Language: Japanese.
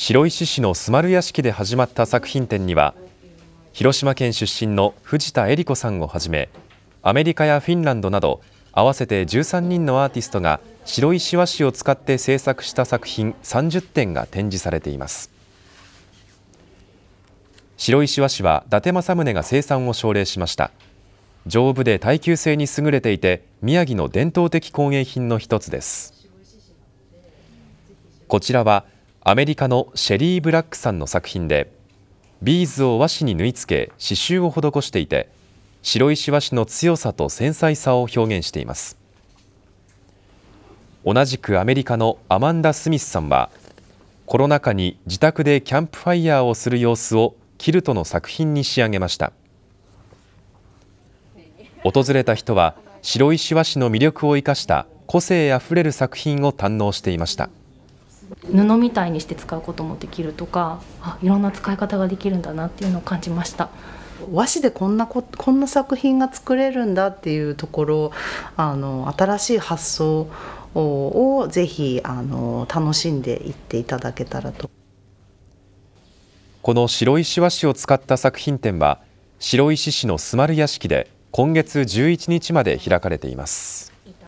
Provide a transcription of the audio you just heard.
白石市の須丸屋敷で始まった作品展には広島県出身の藤田恵理子さんをはじめアメリカやフィンランドなど合わせて13人のアーティストが白石和紙を使って制作した作品30点が展示されています白石和紙は伊達政宗が生産を奨励しました丈夫で耐久性に優れていて宮城の伝統的工芸品の一つですこちらはアメリカのシェリー・ブラックさんの作品でビーズを和紙に縫い付け刺繍を施していて白石和紙の強さと繊細さを表現しています同じくアメリカのアマンダ・スミスさんはコロナ禍に自宅でキャンプファイヤーをする様子をキルトの作品に仕上げました訪れた人は白石和紙の魅力を生かした個性あふれる作品を堪能していました布みたいにして使うこともできるとかあいろんな使い方ができるんだなっていうのを感じました和紙でこんなここんな作品が作れるんだっていうところあの新しい発想をぜひあの楽しんでいっていただけたらとこの白石和紙を使った作品展は白石市のすまる屋敷で今月11日まで開かれています。